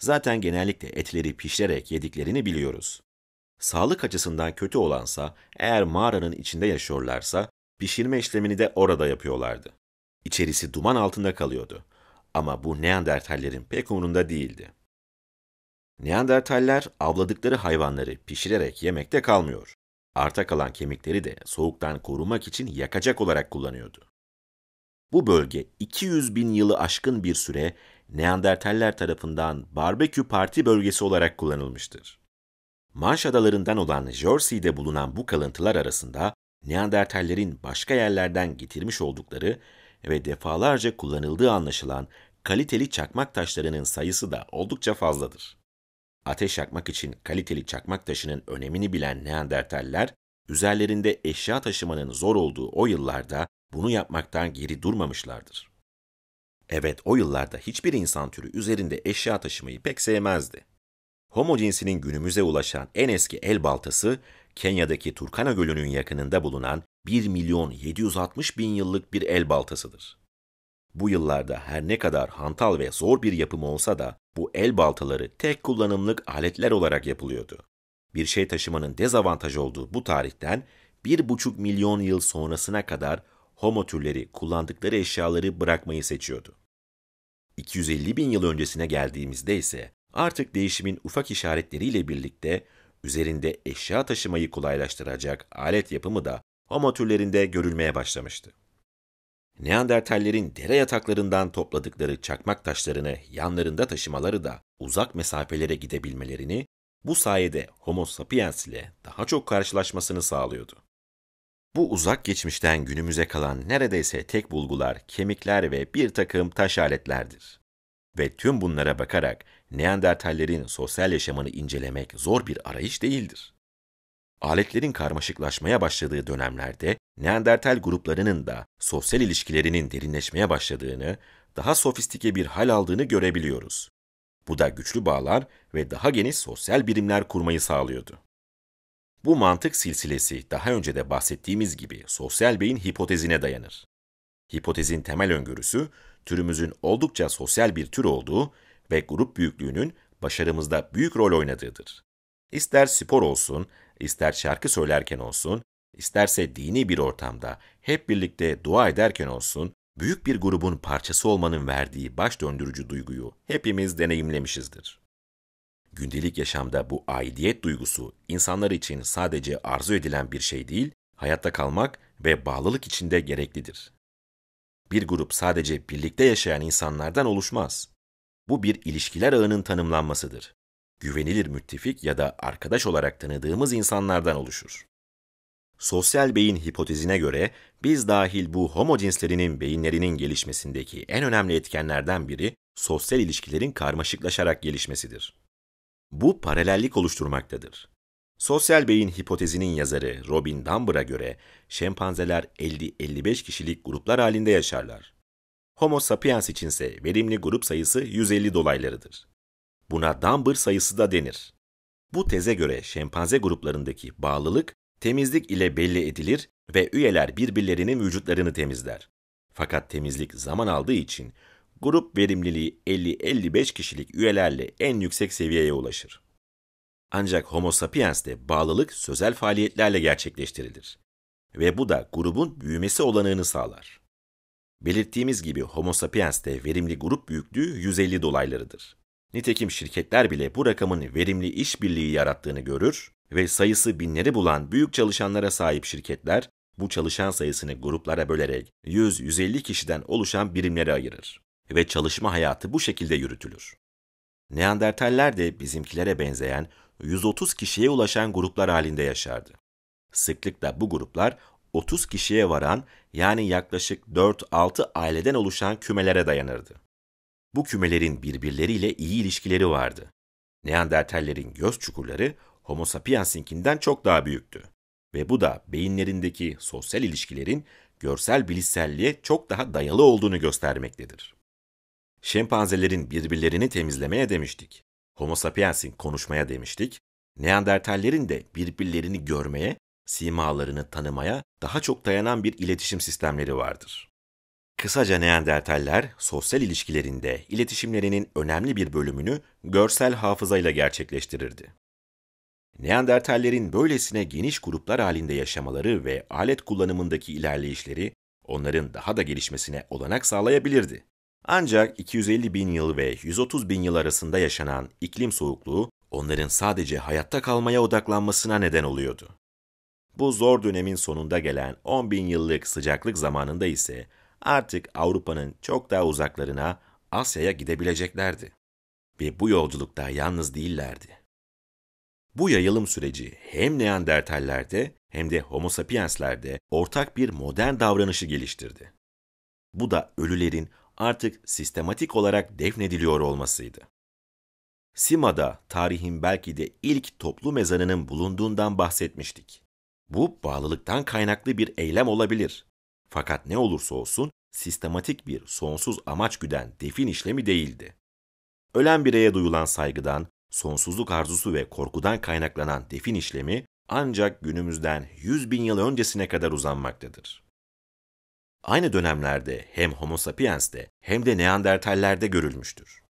Zaten genellikle etleri pişirerek yediklerini biliyoruz. Sağlık açısından kötü olansa eğer mağaranın içinde yaşıyorlarsa pişirme işlemini de orada yapıyorlardı. İçerisi duman altında kalıyordu. Ama bu Neandertallerin pek umurunda değildi. Neandertaller avladıkları hayvanları pişirerek yemekte kalmıyor. Arta kalan kemikleri de soğuktan korumak için yakacak olarak kullanıyordu. Bu bölge 200 bin yılı aşkın bir süre Neandertaller tarafından barbekü parti bölgesi olarak kullanılmıştır. Manş adalarından olan Jersey'de bulunan bu kalıntılar arasında Neandertallerin başka yerlerden getirmiş oldukları ve defalarca kullanıldığı anlaşılan kaliteli çakmak taşlarının sayısı da oldukça fazladır. Ateş yakmak için kaliteli çakmak taşının önemini bilen Neandertaller, üzerlerinde eşya taşımanın zor olduğu o yıllarda bunu yapmaktan geri durmamışlardır. Evet, o yıllarda hiçbir insan türü üzerinde eşya taşımayı pek sevmezdi. Homo cinsinin günümüze ulaşan en eski el baltası, Kenya'daki Turkana Gölü'nün yakınında bulunan 1 milyon 760 bin yıllık bir el baltasıdır. Bu yıllarda her ne kadar hantal ve zor bir yapım olsa da bu el baltaları tek kullanımlık aletler olarak yapılıyordu. Bir şey taşımanın dezavantaj olduğu bu tarihten 1,5 milyon yıl sonrasına kadar homo türleri kullandıkları eşyaları bırakmayı seçiyordu. 250 bin yıl öncesine geldiğimizde ise artık değişimin ufak işaretleriyle birlikte üzerinde eşya taşımayı kolaylaştıracak alet yapımı da homo türlerinde görülmeye başlamıştı. Neandertallerin dere yataklarından topladıkları çakmak taşlarını yanlarında taşımaları da uzak mesafelere gidebilmelerini, bu sayede Homo sapiens ile daha çok karşılaşmasını sağlıyordu. Bu uzak geçmişten günümüze kalan neredeyse tek bulgular kemikler ve bir takım taş aletlerdir. Ve tüm bunlara bakarak Neandertallerin sosyal yaşamını incelemek zor bir arayış değildir. Aletlerin karmaşıklaşmaya başladığı dönemlerde Neandertal gruplarının da sosyal ilişkilerinin derinleşmeye başladığını, daha sofistike bir hal aldığını görebiliyoruz. Bu da güçlü bağlar ve daha geniş sosyal birimler kurmayı sağlıyordu. Bu mantık silsilesi daha önce de bahsettiğimiz gibi sosyal beyin hipotezine dayanır. Hipotezin temel öngörüsü, türümüzün oldukça sosyal bir tür olduğu ve grup büyüklüğünün başarımızda büyük rol oynadığıdır. İster spor olsun, ister şarkı söylerken olsun, isterse dini bir ortamda hep birlikte dua ederken olsun, büyük bir grubun parçası olmanın verdiği baş döndürücü duyguyu hepimiz deneyimlemişizdir. Gündelik yaşamda bu aidiyet duygusu insanlar için sadece arzu edilen bir şey değil, hayatta kalmak ve bağlılık içinde gereklidir. Bir grup sadece birlikte yaşayan insanlardan oluşmaz. Bu bir ilişkiler ağının tanımlanmasıdır. Güvenilir müttefik ya da arkadaş olarak tanıdığımız insanlardan oluşur. Sosyal beyin hipotezine göre biz dahil bu homo beyinlerinin gelişmesindeki en önemli etkenlerden biri sosyal ilişkilerin karmaşıklaşarak gelişmesidir. Bu paralellik oluşturmaktadır. Sosyal beyin hipotezinin yazarı Robin Dunbar'a göre şempanzeler 50-55 kişilik gruplar halinde yaşarlar. Homo sapiens içinse verimli grup sayısı 150 dolaylarıdır. Buna Dunbar sayısı da denir. Bu teze göre şempanze gruplarındaki bağlılık temizlik ile belli edilir ve üyeler birbirlerinin vücutlarını temizler. Fakat temizlik zaman aldığı için grup verimliliği 50-55 kişilik üyelerle en yüksek seviyeye ulaşır. Ancak Homo sapiens'te bağlılık sözel faaliyetlerle gerçekleştirilir ve bu da grubun büyümesi olanağını sağlar. Belirttiğimiz gibi Homo sapiens'te verimli grup büyüklüğü 150 dolaylarıdır. Nitekim şirketler bile bu rakamın verimli işbirliği yarattığını görür ve sayısı binleri bulan büyük çalışanlara sahip şirketler bu çalışan sayısını gruplara bölerek 100-150 kişiden oluşan birimlere ayırır ve çalışma hayatı bu şekilde yürütülür. Neandertaller de bizimkilere benzeyen 130 kişiye ulaşan gruplar halinde yaşardı. Sıklıkla bu gruplar 30 kişiye varan yani yaklaşık 4-6 aileden oluşan kümelere dayanırdı. Bu kümelerin birbirleriyle iyi ilişkileri vardı. Neandertallerin göz çukurları Homo sapiensinkinden çok daha büyüktü. Ve bu da beyinlerindeki sosyal ilişkilerin görsel bilişselliğe çok daha dayalı olduğunu göstermektedir. Şempanzelerin birbirlerini temizlemeye demiştik. Homo sapiensin konuşmaya demiştik. Neandertallerin de birbirlerini görmeye, simalarını tanımaya daha çok dayanan bir iletişim sistemleri vardır. Kısaca Neandertaller sosyal ilişkilerinde iletişimlerinin önemli bir bölümünü görsel hafızayla gerçekleştirirdi. Neandertallerin böylesine geniş gruplar halinde yaşamaları ve alet kullanımındaki ilerleyişleri onların daha da gelişmesine olanak sağlayabilirdi. Ancak 250 bin yıl ve 130 bin yıl arasında yaşanan iklim soğukluğu onların sadece hayatta kalmaya odaklanmasına neden oluyordu. Bu zor dönemin sonunda gelen 10 bin yıllık sıcaklık zamanında ise artık Avrupa'nın çok daha uzaklarına Asya'ya gidebileceklerdi. Ve bu yolculukta yalnız değillerdi. Bu yayılım süreci hem Neandertallerde hem de Homo sapienslerde ortak bir modern davranışı geliştirdi. Bu da ölülerin artık sistematik olarak defnediliyor olmasıydı. Sima'da tarihin belki de ilk toplu mezarının bulunduğundan bahsetmiştik. Bu bağlılıktan kaynaklı bir eylem olabilir. Fakat ne olursa olsun sistematik bir sonsuz amaç güden defin işlemi değildi. Ölen bireye duyulan saygıdan sonsuzluk arzusu ve korkudan kaynaklanan defin işlemi ancak günümüzden 100 bin yıl öncesine kadar uzanmaktadır. Aynı dönemlerde hem Homo sapiens'te hem de Neandertallerde görülmüştür.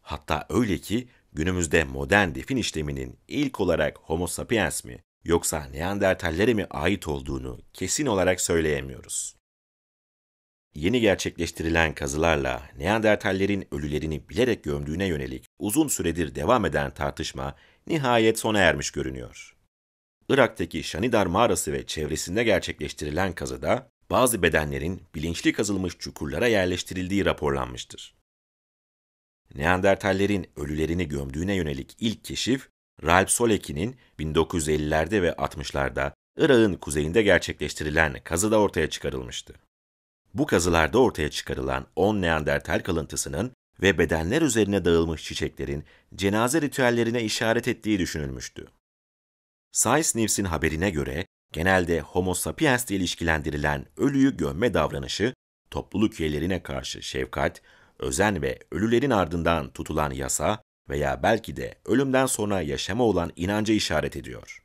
Hatta öyle ki günümüzde modern defin işleminin ilk olarak Homo sapiens mi yoksa Neandertallere mi ait olduğunu kesin olarak söyleyemiyoruz yeni gerçekleştirilen kazılarla Neandertallerin ölülerini bilerek gömdüğüne yönelik uzun süredir devam eden tartışma nihayet sona ermiş görünüyor. Irak'taki Şanidar mağarası ve çevresinde gerçekleştirilen kazıda bazı bedenlerin bilinçli kazılmış çukurlara yerleştirildiği raporlanmıştır. Neandertallerin ölülerini gömdüğüne yönelik ilk keşif, Ralph Soleki'nin 1950'lerde ve 60'larda Irak'ın kuzeyinde gerçekleştirilen kazıda ortaya çıkarılmıştı. Bu kazılarda ortaya çıkarılan 10 Neandertal kalıntısının ve bedenler üzerine dağılmış çiçeklerin cenaze ritüellerine işaret ettiği düşünülmüştü. Science haberine göre genelde Homo sapiens ile ilişkilendirilen ölüyü gömme davranışı, topluluk üyelerine karşı şefkat, özen ve ölülerin ardından tutulan yasa veya belki de ölümden sonra yaşama olan inanca işaret ediyor.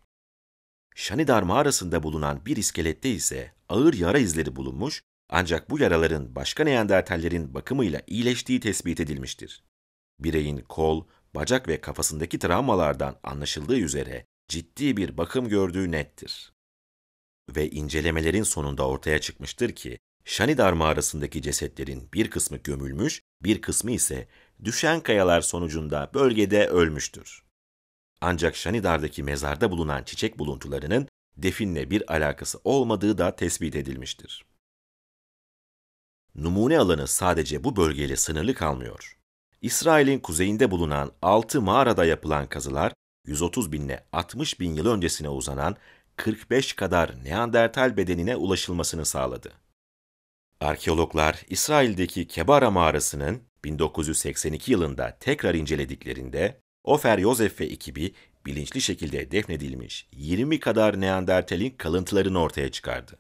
Şanidar mağarasında bulunan bir iskelette ise ağır yara izleri bulunmuş ancak bu yaraların başka neandertallerin bakımıyla iyileştiği tespit edilmiştir. Bireyin kol, bacak ve kafasındaki travmalardan anlaşıldığı üzere ciddi bir bakım gördüğü nettir. Ve incelemelerin sonunda ortaya çıkmıştır ki, Şanidar mağarasındaki cesetlerin bir kısmı gömülmüş, bir kısmı ise düşen kayalar sonucunda bölgede ölmüştür. Ancak Şanidar'daki mezarda bulunan çiçek buluntularının definle bir alakası olmadığı da tespit edilmiştir numune alanı sadece bu bölgeyle sınırlı kalmıyor. İsrail'in kuzeyinde bulunan 6 mağarada yapılan kazılar 130 binle 60 bin yıl öncesine uzanan 45 kadar Neandertal bedenine ulaşılmasını sağladı. Arkeologlar İsrail'deki Kebara mağarasının 1982 yılında tekrar incelediklerinde Ofer Yosef ve ekibi bilinçli şekilde defnedilmiş 20 kadar Neandertal'in kalıntılarını ortaya çıkardı.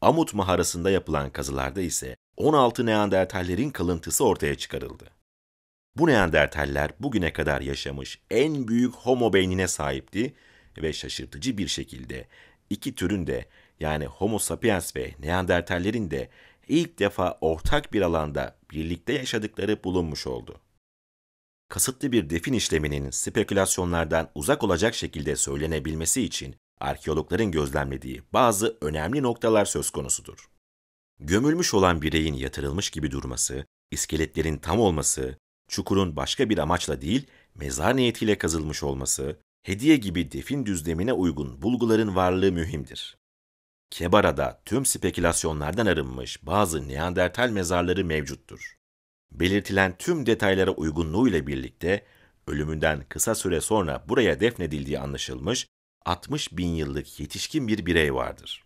Amut mağarasında yapılan kazılarda ise 16 Neandertallerin kalıntısı ortaya çıkarıldı. Bu Neandertaller bugüne kadar yaşamış en büyük homo beynine sahipti ve şaşırtıcı bir şekilde iki türün de yani homo sapiens ve Neandertallerin de ilk defa ortak bir alanda birlikte yaşadıkları bulunmuş oldu. Kasıtlı bir defin işleminin spekülasyonlardan uzak olacak şekilde söylenebilmesi için arkeologların gözlemlediği bazı önemli noktalar söz konusudur. Gömülmüş olan bireyin yatırılmış gibi durması, iskeletlerin tam olması, çukurun başka bir amaçla değil mezar niyetiyle kazılmış olması, hediye gibi defin düzlemine uygun bulguların varlığı mühimdir. Kebara'da tüm spekülasyonlardan arınmış bazı Neandertal mezarları mevcuttur. Belirtilen tüm detaylara uygunluğuyla birlikte ölümünden kısa süre sonra buraya defnedildiği anlaşılmış 60 bin yıllık yetişkin bir birey vardır.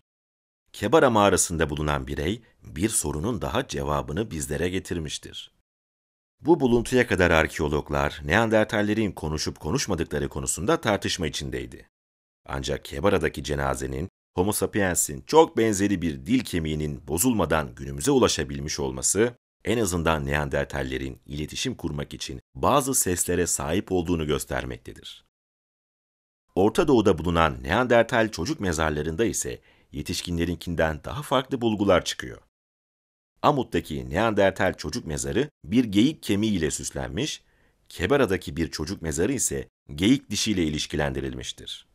Kebara mağarasında bulunan birey bir sorunun daha cevabını bizlere getirmiştir. Bu buluntuya kadar arkeologlar Neandertallerin konuşup konuşmadıkları konusunda tartışma içindeydi. Ancak Kebara'daki cenazenin Homo sapiens'in çok benzeri bir dil kemiğinin bozulmadan günümüze ulaşabilmiş olması en azından Neandertallerin iletişim kurmak için bazı seslere sahip olduğunu göstermektedir. Orta Doğu'da bulunan Neandertal çocuk mezarlarında ise yetişkinlerinkinden daha farklı bulgular çıkıyor. Amut'taki Neandertal çocuk mezarı bir geyik kemiği ile süslenmiş, Kebera'daki bir çocuk mezarı ise geyik dişiyle ilişkilendirilmiştir.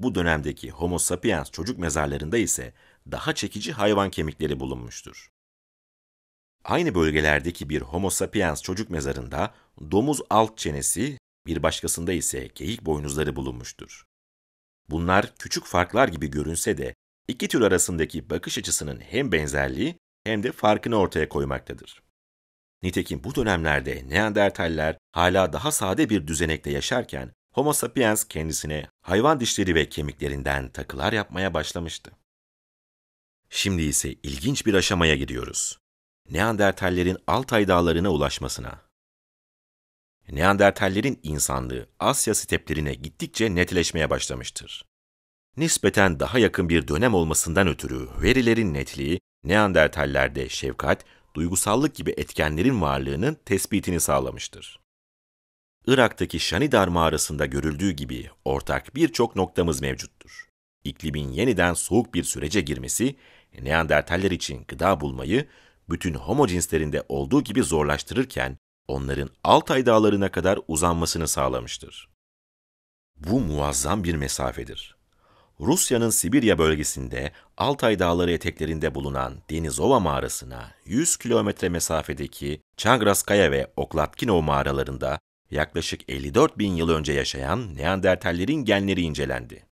Bu dönemdeki Homo sapiens çocuk mezarlarında ise daha çekici hayvan kemikleri bulunmuştur. Aynı bölgelerdeki bir Homo sapiens çocuk mezarında domuz alt çenesi, bir başkasında ise geyik boynuzları bulunmuştur. Bunlar küçük farklar gibi görünse de iki tür arasındaki bakış açısının hem benzerliği hem de farkını ortaya koymaktadır. Nitekim bu dönemlerde Neandertaller hala daha sade bir düzenekte yaşarken Homo sapiens kendisine hayvan dişleri ve kemiklerinden takılar yapmaya başlamıştı. Şimdi ise ilginç bir aşamaya gidiyoruz. Neandertallerin Altay dağlarına ulaşmasına. Neandertallerin insanlığı Asya steplerine gittikçe netleşmeye başlamıştır. Nispeten daha yakın bir dönem olmasından ötürü verilerin netliği Neandertallerde şefkat, duygusallık gibi etkenlerin varlığının tespitini sağlamıştır. Irak'taki Şanidar mağarasında görüldüğü gibi ortak birçok noktamız mevcuttur. İklimin yeniden soğuk bir sürece girmesi, Neandertaller için gıda bulmayı bütün homo cinslerinde olduğu gibi zorlaştırırken, onların Altay dağlarına kadar uzanmasını sağlamıştır. Bu muazzam bir mesafedir. Rusya'nın Sibirya bölgesinde Altay dağları eteklerinde bulunan Denizova mağarasına 100 kilometre mesafedeki Çangraskaya ve Oklatkinov mağaralarında yaklaşık 54 bin yıl önce yaşayan Neandertallerin genleri incelendi.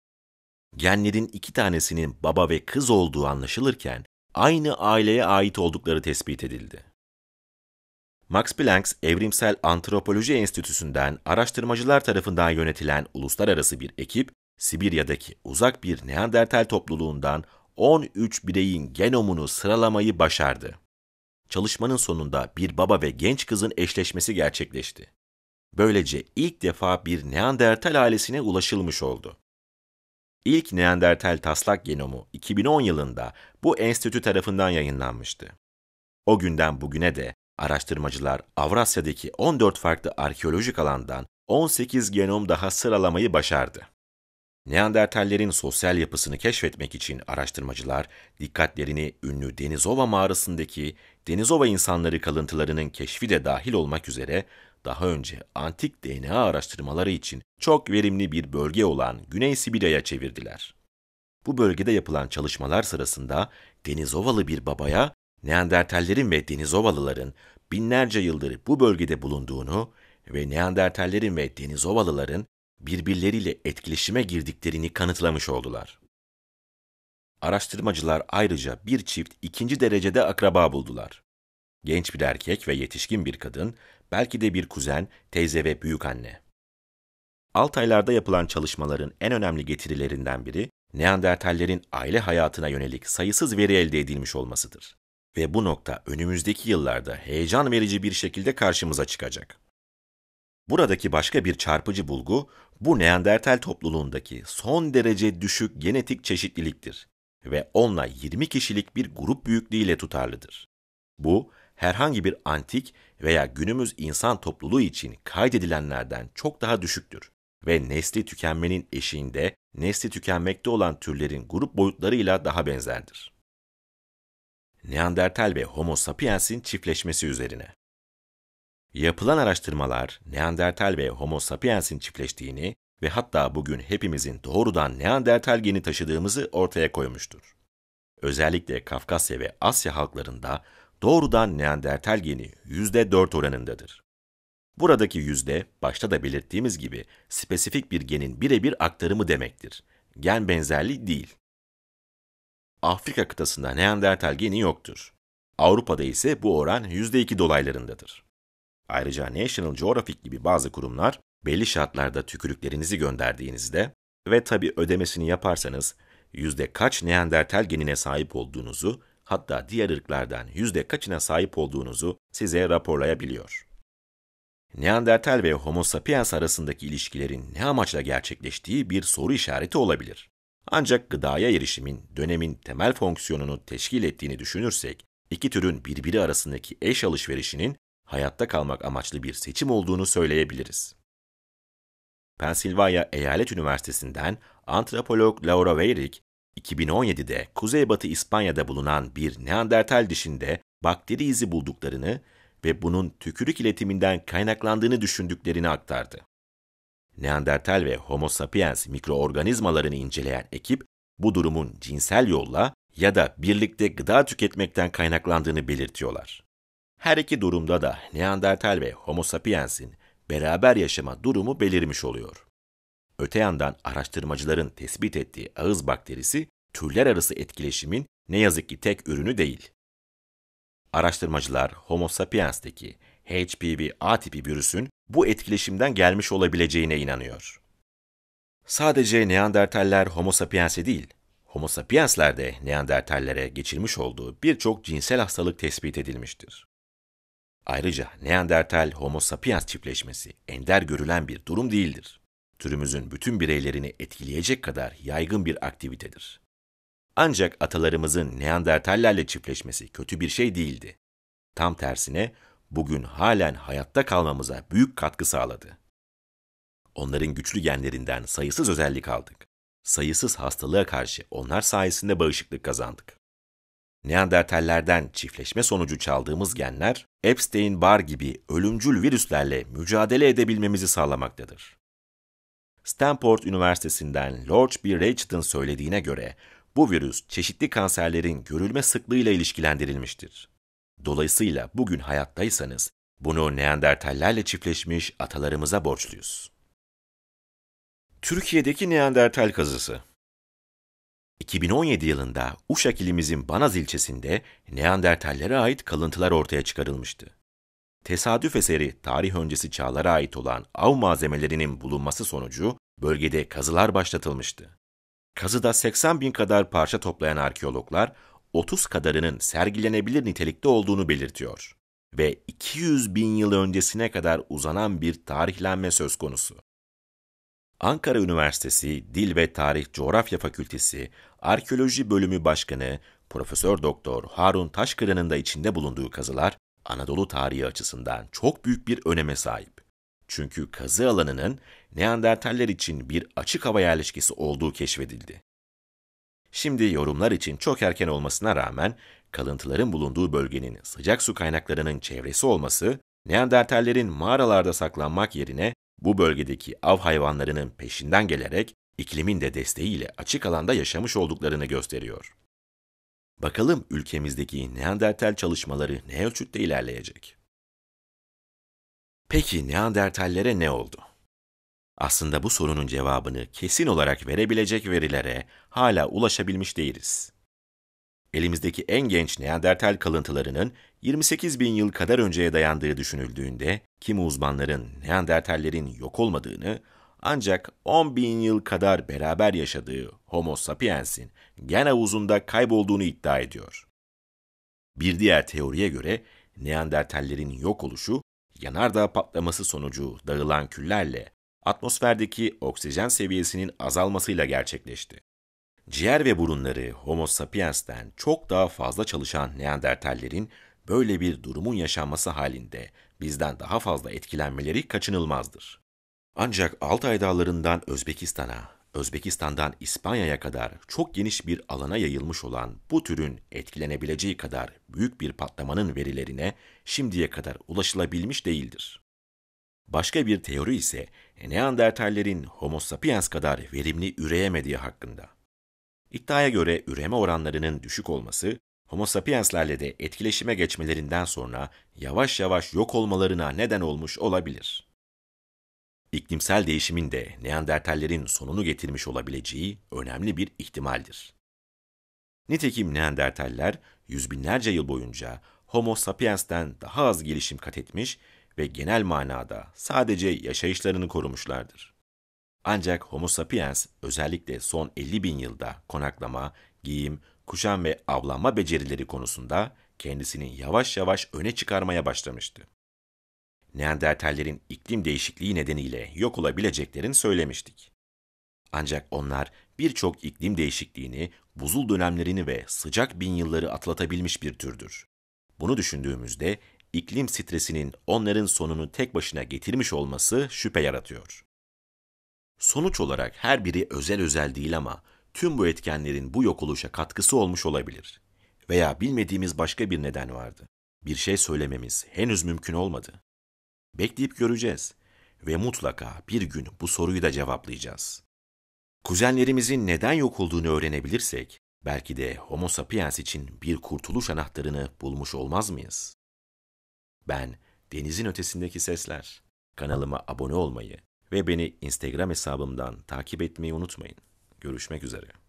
Genlerin iki tanesinin baba ve kız olduğu anlaşılırken aynı aileye ait oldukları tespit edildi. Max Planck's Evrimsel Antropoloji Enstitüsü'nden araştırmacılar tarafından yönetilen uluslararası bir ekip, Sibirya'daki uzak bir Neandertal topluluğundan 13 bireyin genomunu sıralamayı başardı. Çalışmanın sonunda bir baba ve genç kızın eşleşmesi gerçekleşti. Böylece ilk defa bir Neandertal ailesine ulaşılmış oldu. İlk Neandertal taslak genomu 2010 yılında bu enstitü tarafından yayınlanmıştı. O günden bugüne de Araştırmacılar Avrasya'daki 14 farklı arkeolojik alandan 18 genom daha sıralamayı başardı. Neandertallerin sosyal yapısını keşfetmek için araştırmacılar dikkatlerini ünlü Denizova mağarasındaki Denizova insanları kalıntılarının keşfi de dahil olmak üzere daha önce antik DNA araştırmaları için çok verimli bir bölge olan Güney Sibirya'ya çevirdiler. Bu bölgede yapılan çalışmalar sırasında Denizovalı bir babaya Neandertallerin ve Denizovalıların binlerce yıldır bu bölgede bulunduğunu ve Neandertallerin ve Denizovalıların birbirleriyle etkileşime girdiklerini kanıtlamış oldular. Araştırmacılar ayrıca bir çift ikinci derecede akraba buldular. Genç bir erkek ve yetişkin bir kadın, belki de bir kuzen, teyze ve büyük anne. Alt aylarda yapılan çalışmaların en önemli getirilerinden biri, Neandertallerin aile hayatına yönelik sayısız veri elde edilmiş olmasıdır ve bu nokta önümüzdeki yıllarda heyecan verici bir şekilde karşımıza çıkacak. Buradaki başka bir çarpıcı bulgu bu Neandertal topluluğundaki son derece düşük genetik çeşitliliktir ve onunla 20 kişilik bir grup büyüklüğüyle tutarlıdır. Bu herhangi bir antik veya günümüz insan topluluğu için kaydedilenlerden çok daha düşüktür ve nesli tükenmenin eşiğinde nesli tükenmekte olan türlerin grup boyutlarıyla daha benzerdir. Neandertal ve Homo sapiens'in çiftleşmesi üzerine. Yapılan araştırmalar Neandertal ve Homo sapiens'in çiftleştiğini ve hatta bugün hepimizin doğrudan Neandertal geni taşıdığımızı ortaya koymuştur. Özellikle Kafkasya ve Asya halklarında doğrudan Neandertal geni %4 oranındadır. Buradaki yüzde, başta da belirttiğimiz gibi spesifik bir genin birebir aktarımı demektir. Gen benzerliği değil. Afrika kıtasında Neandertal geni yoktur. Avrupa'da ise bu oran %2 dolaylarındadır. Ayrıca National Geographic gibi bazı kurumlar belli şartlarda tükürüklerinizi gönderdiğinizde ve tabi ödemesini yaparsanız yüzde kaç Neandertal genine sahip olduğunuzu hatta diğer ırklardan yüzde kaçına sahip olduğunuzu size raporlayabiliyor. Neandertal ve Homo sapiens arasındaki ilişkilerin ne amaçla gerçekleştiği bir soru işareti olabilir. Ancak gıdaya erişimin dönemin temel fonksiyonunu teşkil ettiğini düşünürsek, iki türün birbiri arasındaki eş alışverişinin hayatta kalmak amaçlı bir seçim olduğunu söyleyebiliriz. Pensilvanya Eyalet Üniversitesi'nden antropolog Laura Weyrich, 2017'de Kuzeybatı İspanya'da bulunan bir Neandertal dişinde bakteri izi bulduklarını ve bunun tükürük iletiminden kaynaklandığını düşündüklerini aktardı. Neandertal ve Homo sapiens mikroorganizmalarını inceleyen ekip, bu durumun cinsel yolla ya da birlikte gıda tüketmekten kaynaklandığını belirtiyorlar. Her iki durumda da Neandertal ve Homo sapiens'in beraber yaşama durumu belirmiş oluyor. Öte yandan araştırmacıların tespit ettiği ağız bakterisi türler arası etkileşimin ne yazık ki tek ürünü değil. Araştırmacılar Homo sapiens'teki HPV A tipi virüsün bu etkileşimden gelmiş olabileceğine inanıyor. Sadece Neandertaller Homo sapiens'e değil, Homo sapiens'ler de Neandertallere geçirmiş olduğu birçok cinsel hastalık tespit edilmiştir. Ayrıca Neandertal Homo sapiens çiftleşmesi ender görülen bir durum değildir. Türümüzün bütün bireylerini etkileyecek kadar yaygın bir aktivitedir. Ancak atalarımızın Neandertallerle çiftleşmesi kötü bir şey değildi. Tam tersine bugün halen hayatta kalmamıza büyük katkı sağladı. Onların güçlü genlerinden sayısız özellik aldık. Sayısız hastalığa karşı onlar sayesinde bağışıklık kazandık. Neandertallerden çiftleşme sonucu çaldığımız genler, Epstein-Barr gibi ölümcül virüslerle mücadele edebilmemizi sağlamaktadır. Stanford Üniversitesi'nden Lord B. Rachet'ın söylediğine göre bu virüs çeşitli kanserlerin görülme sıklığıyla ilişkilendirilmiştir. Dolayısıyla bugün hayattaysanız bunu Neandertallerle çiftleşmiş atalarımıza borçluyuz. Türkiye'deki Neandertal kazısı 2017 yılında Uşak ilimizin Banaz ilçesinde Neandertallere ait kalıntılar ortaya çıkarılmıştı. Tesadüf eseri tarih öncesi çağlara ait olan av malzemelerinin bulunması sonucu bölgede kazılar başlatılmıştı. Kazıda 80 bin kadar parça toplayan arkeologlar 30 kadarının sergilenebilir nitelikte olduğunu belirtiyor ve 200 bin yıl öncesine kadar uzanan bir tarihlenme söz konusu. Ankara Üniversitesi Dil ve Tarih Coğrafya Fakültesi Arkeoloji Bölümü Başkanı Profesör Doktor Harun Taşkıran'ın da içinde bulunduğu kazılar Anadolu tarihi açısından çok büyük bir öneme sahip. Çünkü kazı alanının Neandertaller için bir açık hava yerleşkesi olduğu keşfedildi. Şimdi yorumlar için çok erken olmasına rağmen kalıntıların bulunduğu bölgenin sıcak su kaynaklarının çevresi olması, Neandertallerin mağaralarda saklanmak yerine bu bölgedeki av hayvanlarının peşinden gelerek iklimin de desteğiyle açık alanda yaşamış olduklarını gösteriyor. Bakalım ülkemizdeki Neandertal çalışmaları ne ölçütte ilerleyecek? Peki Neandertallere ne oldu? Aslında bu sorunun cevabını kesin olarak verebilecek verilere hala ulaşabilmiş değiliz. Elimizdeki en genç Neandertal kalıntılarının 28 bin yıl kadar önceye dayandığı düşünüldüğünde, kimi uzmanların Neandertallerin yok olmadığını, ancak 10 bin yıl kadar beraber yaşadığı Homo sapiens'in gen havuzunda kaybolduğunu iddia ediyor. Bir diğer teoriye göre Neandertallerin yok oluşu, yanardağ patlaması sonucu dağılan küllerle atmosferdeki oksijen seviyesinin azalmasıyla gerçekleşti. Ciğer ve burunları Homo sapiens'ten çok daha fazla çalışan Neandertallerin böyle bir durumun yaşanması halinde bizden daha fazla etkilenmeleri kaçınılmazdır. Ancak Altay Dağları'ndan Özbekistan'a, Özbekistan'dan İspanya'ya kadar çok geniş bir alana yayılmış olan bu türün etkilenebileceği kadar büyük bir patlamanın verilerine şimdiye kadar ulaşılabilmiş değildir. Başka bir teori ise Neandertallerin Homo sapiens kadar verimli üreyemediği hakkında. İddiaya göre üreme oranlarının düşük olması, Homo sapienslerle de etkileşime geçmelerinden sonra yavaş yavaş yok olmalarına neden olmuş olabilir. İklimsel değişimin de Neandertallerin sonunu getirmiş olabileceği önemli bir ihtimaldir. Nitekim Neandertaller yüz binlerce yıl boyunca Homo sapiens'ten daha az gelişim kat etmiş ve genel manada sadece yaşayışlarını korumuşlardır. Ancak Homo sapiens özellikle son 50 bin yılda konaklama, giyim, kuşan ve avlanma becerileri konusunda kendisini yavaş yavaş öne çıkarmaya başlamıştı. Neandertallerin iklim değişikliği nedeniyle yok olabileceklerini söylemiştik. Ancak onlar birçok iklim değişikliğini, buzul dönemlerini ve sıcak bin yılları atlatabilmiş bir türdür. Bunu düşündüğümüzde iklim stresinin onların sonunu tek başına getirmiş olması şüphe yaratıyor. Sonuç olarak her biri özel özel değil ama tüm bu etkenlerin bu yok oluşa katkısı olmuş olabilir. Veya bilmediğimiz başka bir neden vardı. Bir şey söylememiz henüz mümkün olmadı. Bekleyip göreceğiz ve mutlaka bir gün bu soruyu da cevaplayacağız. Kuzenlerimizin neden yok olduğunu öğrenebilirsek, belki de Homo sapiens için bir kurtuluş anahtarını bulmuş olmaz mıyız? Ben Denizin Ötesindeki Sesler. Kanalıma abone olmayı ve beni Instagram hesabımdan takip etmeyi unutmayın. Görüşmek üzere.